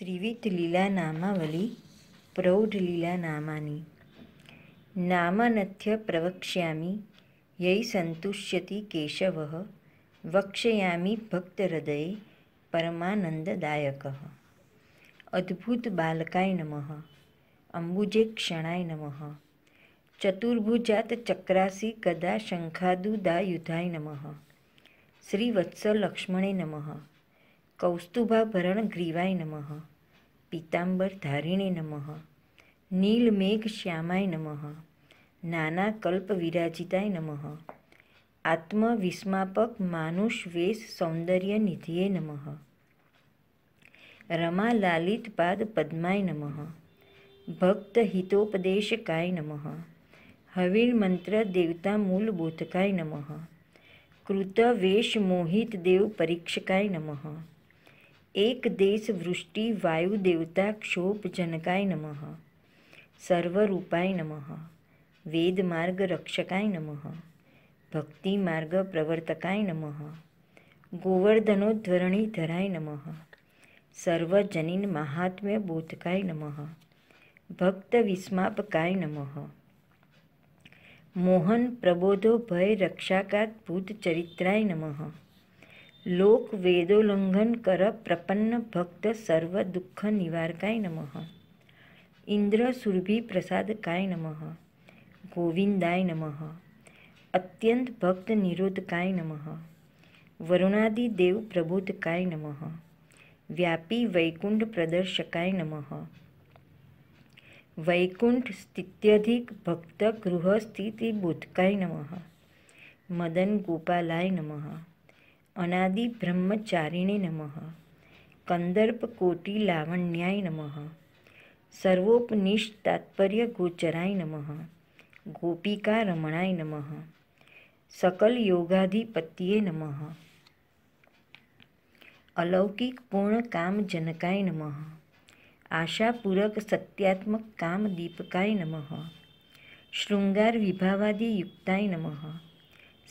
ત્રિવિધ લીલા નામાવલી પ્રૌઢ લીલા નામાની નામાનથ્ય પ્રવક્ષ્યામી યૈ સંતુષ્યતિ કેશવ વક્ષયામી ભક્તહૃદયે પરમાનંદદાયક અદ્ભુત બાલકાય નમઃ અંબુજે ક્ષણાય નમઃ ચતુર્ભુજાત ચક્રાસી ગદા શંખાદુદાયુધાય નમઃ શ્રી વત્સલક્ષ્મણે નમઃ કૌસ્તુભાભરણ ગ્રીવાય નમઃ પીતાંબર ધારિણે નમઃ નીલમેઘ શ્યામાય નમઃ નાના કલ્પ વિરાજિતાય નમઃ આત્મવિસ્માપક માનુષ વેશ સૌંદર્ય નિધિએ નમઃ રમા લાલિત પાદ પદ્માય નમઃ ભક્ત હિતોપદેશકાય નમઃ હવિર મંત્ર દેવતા મૂલ બોધકાય નમઃ કૃત વેશ મોહિત દેવ પરીક્ષકાય નમઃ એક દેશ વૃષ્ટિ વાયુ દેવતા ક્ષોભ જનકાય નમઃ સર્વરૂપાય નમઃ વેદ માર્ગ રક્ષકાય નમઃ ભક્તિ માર્ગ પ્રવર્તકાય નમઃ ગોવર્ધનોધ્વરણી ધરાય નમઃ સર્વજનીન મહાત્મ્ય બોધકાય નમઃ ભક્ત વિસ્માપકાય નમઃ મોહન પ્રબોધો ભય રક્ષાકાત ભૂત ચરિત્રાય નમઃ લોક વેદોલ્લંઘન કર પ્રપન્ન ભક્ત સર્વ દુઃખ નિવારકાય નમઃ ઇન્દ્ર સુરભી પ્રસાદકાય નમઃ ગોવિંદાય નમઃ અત્યંત ભક્ત નિરોધકાય નમઃ વરુણાદિ દેવ પ્રબોધકાય નમઃ વ્યાપી વૈકુંઠ પ્રદર્શકાય નમઃ વૈકુંઠ સ્થિત્યધિક ભક્ત ગૃહ સ્થિતિ બોધકાય મદન ગોપાલાય નમઃ અનાદિ બ્રહ્મચારીણે નમઃ કંદર્પકોટી લાવણ્યાય નમઃ સર્વોપનિષ્ઠ તાત્પર્ય ગોચરાય નમઃ ગોપિકા રમણાય નમઃ સકલ યોગાધિપત્યે નમઃ અલૌકિક પૂર્ણ કામ જનકાય નમઃ આશાપૂરક સત્યાત્મક કામ દીપકાય નમઃ શૃંગાર વિભાવાદી યુક્તાય નમઃ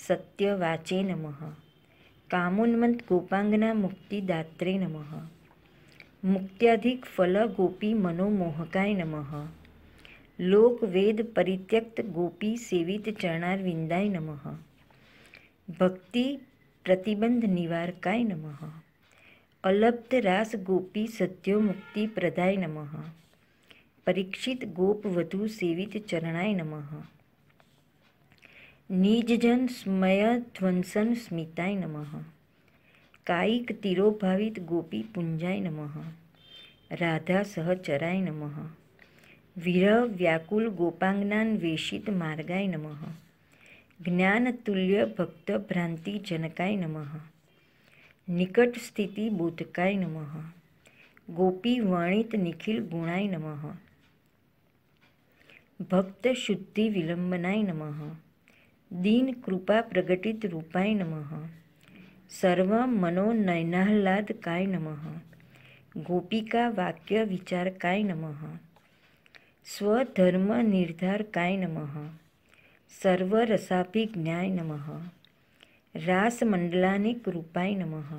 સત્ય વાચે નમઃ કામોન્મંત ગોપાંગના મુક્તિદાત્રે નમઃ મુક્ત્યાધિક ફલ ગોપી મનોમોહકાય નમઃ લોકવેદ પરિત્યક્ત ગોપી સેવિત ચરણાર વિંદાય નમઃ ભક્તિ પ્રતિબંધ નિવારકાય નમઃ અલબ્ધ રાસ ગોપી સત્યો મુક્તિ પ્રદાય નમઃ પરીક્ષિત ગોપ વધુ સેવિત ચરણાય નમઃ નિજજન સ્મય ધ્વંસન સ્મિતાય નમઃ કાયિક તિરોભાવિત ગોપી પુંજાય નમઃ રાધા સહચરાય નમઃ વિરહ વ્યાકુલ ગોપાંગનાન વેશિત માર્ગાય નમઃ જ્ઞાનતુલ્ય ભક્ત ભ્રાંતિ જનકાય નમઃ નિકટ સ્થિતિ બોધકાય નમઃ ગોપી વર્ણિત નિખિલ ગુણાય નમઃ ભક્ત શુદ્ધિ વિલંબનાય નમઃ દીન કૃપા પ્રગટિત રૂપાય નમઃ સર્વ મનોનયનાહલાદ કાય નમઃ ગોપિકા વાક્ય વિચાર કાય નમઃ સ્વધર્મ નિર્ધાર કાય નમઃ સર્વરસાભિજ્ઞાય નમઃ રાસમંડલાની કૃપાય નમઃ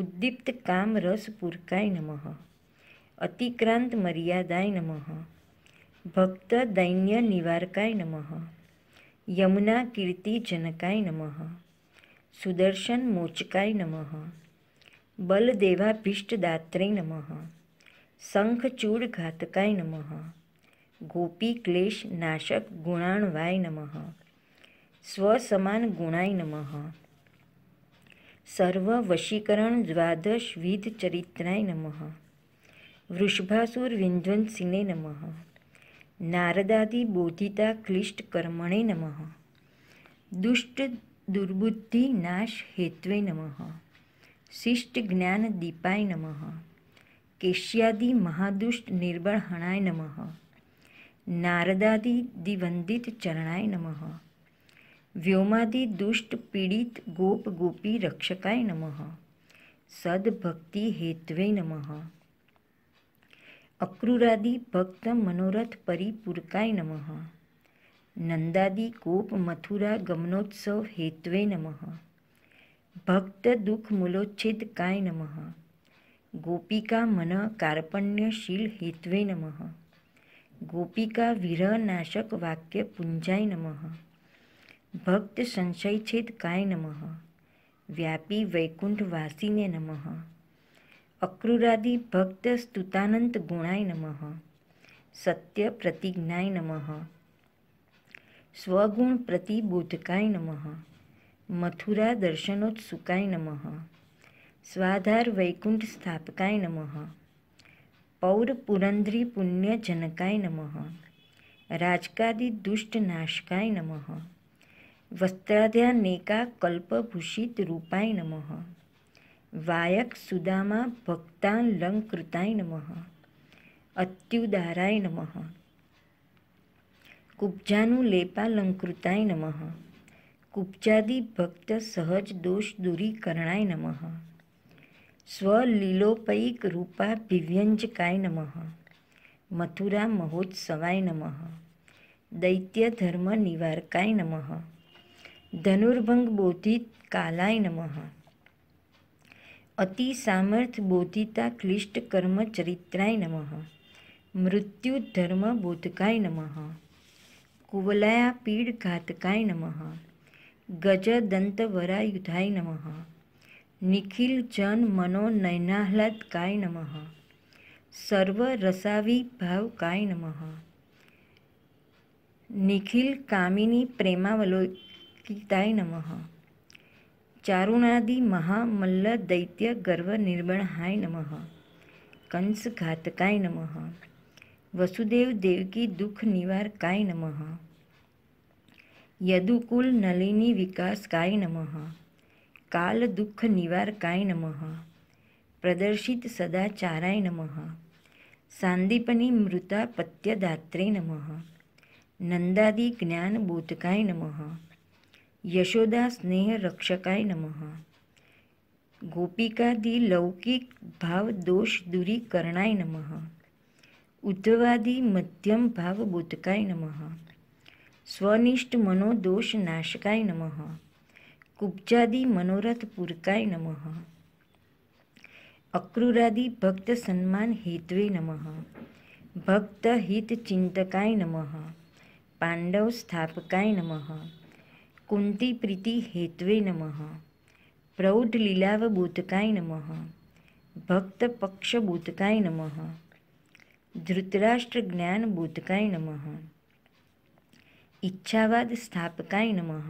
ઉદ્દીપ્ત કામ રસ પૂરકાય નમઃ અતિક્રાંત મર્યાદાય નમઃ ભક્ત દૈન્ય નિવારકાય નમઃ યમુના કીર્તિ જનકાય નમઃ સુદર્શન મોચકાય નમઃ બલદેવાભીષ્ટદાત્રે નમઃ શંખચૂડ ઘાતકાય નમઃ ગોપી ક્લેશ નાશક ગુણાણવાય નમઃ સ્વસમાન ગુણાય નમઃ સર્વ વશીકરણ દ્વાદશ વિધ ચરિત્રાય નમઃ વૃષભાસુર વિંધ્વંસિને નમઃ નારદાદી બોધિતા ક્લિષ્ટ કર્મણે નમઃ દુષ્ટ દુર્બુદ્ધિ નાશ હેત્વે નમઃ શિષ્ટ જ્ઞાન દીપાય નમઃ કેશ્યાદિ મહાદુષ્ટ નિર્બળ હણાય નમઃ નારદાદિ દિવંદિત ચરણાય નમઃ વ્યોમાદિ દુષ્ટ પીડિત ગોપ ગોપી રક્ષકાય નમઃ સદભક્તિ હેત્વે નમઃ અક્રૂરાદી ભક્ત મનોરથ પરિપૂરકાય નમઃ નંદાદી કોપ મથુરા ગમનોત્સવ હેતવે નમઃ ભક્ત દુઃખ મૂલોચ્છેદ કાય નમઃ ગોપિકા મન કાર્પણ્યશીલ હેત્વે નમઃ ગોપિકા વિરહનાશક વાક્ય પુંજાય નમઃ ભક્ત સંશયછેદ કાય નમઃ વ્યાપી વૈકુંઠ નમઃ અક્રુરાદિ ભક્ત સ્તુતાનંત ગુણાય નમઃ સત્ય પ્રતિજ્ઞાય નમઃ સ્વગુણ પ્રતિબોધકાય નમઃ મથુરા દર્શનોત્સુકાય નમઃ સ્વાધાર વૈકુંઠ સ્થાપકાય નમઃ પૌર પુરંદ્રી પુણ્યજનકાય નમઃ રાજકાદિ દુષ્ટ નાશકાય નમઃ વસ્ત્રાધ્યાનેકા કલ્પભૂષિત રૂપાય નમઃ વાયક સુદામા ભક્તાન લંકૃતાય નમઃ અત્યુદારાય નમઃ કુબ્જાનું લેપાલંકૃતાય નમઃ કુબ્જાદી ભક્ત સહજ દોષ દૂરીકરણાય નમઃ સ્વલીલોપૈક રૂપા ભિવ્યંજકાય નમઃ મથુરા મહોત્સવાય નમઃ દૈત્ય નિવારકાય નમઃ ધનુર્ભંગ બોધિત કાલાય નમઃ અતિસામર્થ્યબોધિતા ક્લિષ્ટ કર્મચરિત્રાય નમઃ મૃત્યુધર્મબોધકાય નમઃ કુવલયા પીડઘાતકાય નમઃ ગજદંતવરાયુધાય નમઃ નિખિલ જન મનો નયનાહ્લાદકાય નમઃ સર્વરસાવિભાવકાય નમઃ નિખિલ કામિની પ્રેમાવલોકિતાય નમઃ ચારુણાદિ મહામલ્લ દૈત્ય ગર્વ નિર્બણ હાય નમઃ કંસ ઘાતકાય નમઃ વસુદેવ દેવકી દુઃખ નિવાર કાય નમઃ યદુકુલ નલિની વિકાસ કાય નમઃ કાલ દુઃખ નિવાર કાય નમઃ પ્રદર્શિત સદાચારાય નમઃ સાંદીપની મૃતા પત્યદાત્રે નમઃ નંદાદિ જ્ઞાનબોધકાય નમઃ યશોદા સ્નેહ રક્ષકાય નમઃ ગોપિકાદી લૌકિક ભાવ દોષ દૂરીકરણાય નમઃ ઉદ્ધવાદી મધ્યમ ભાવ બોધકાય નમઃ સ્વનિષ્ઠ મનોદોષ નાશકાય નમઃ કુબ્જાદી મનોરથ પૂરકાય નમઃ અક્રૂરાદી ભક્ત સન્માન હેતવે નમઃ ભક્ત હિત ચિંતકાય નમઃ પાંડવ સ્થાપકાય નમઃ કુંતી પ્રીતિ હેતવે નમઃ પ્રૌઢ લીલાવ બોધકાય નમઃ ભક્ત પક્ષ બોધકાય નમઃ ધૃતરાષ્ટ્ર જ્ઞાન બોધકાય નમઃ ઈચ્છાવાદ સ્થાપકાય નમઃ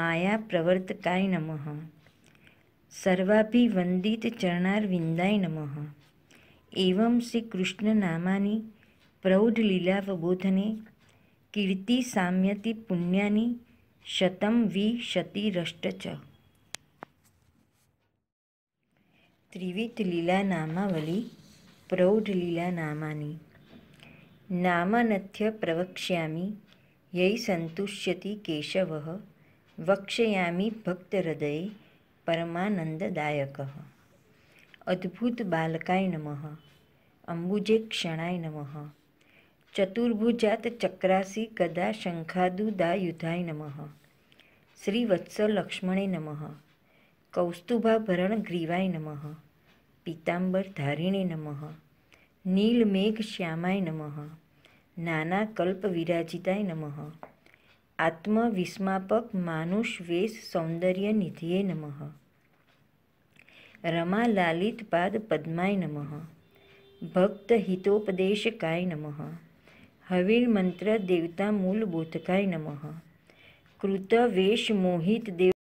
માયા પ્રવર્તકાય નમઃ સર્વાભિવંદિત ચરણાર વિંદાય નમઃ એવમ શ્રી કૃષ્ણ નામાની પ્રૌઢ લીલાવબોધને કીર્તિ સામ્યતિ પુણ્યાની शतं विशतिरष्ट च लीला नामावली लीला नामानी नामानथ्य प्रवक्ष्यामी यै सन्तुष्यति केशवः वक्षयामी भक्तहृदये परमानन्ददायकः अद्भुतबालकाय नमः अम्बुजे क्षणाय नमः ચતુર્ભુજાત ચક્રાસી કદા શંખાદુદા યુધાય નમઃ શ્રી વત્સલ લક્ષ્મણે નમઃ કૌસ્તુભાભરણ ગ્રીવાય નમઃ પીતાંબર ધારિણે નમઃ નીલમેઘ શ્યામાય નમઃ નાના કલ્પ વિરાજિતાય નમઃ આત્મવિસ્માપક માનુષ વેશ સૌંદર્ય નિધિએ નમઃ રમા લાલિત પાદ પદ્માય નમઃ ભક્ત હિતોપદેશકાય નમઃ હવિર મંત્ર દેવતા મૂલ બોધકાય નમઃ કૃત વેશ મોહિત દેવ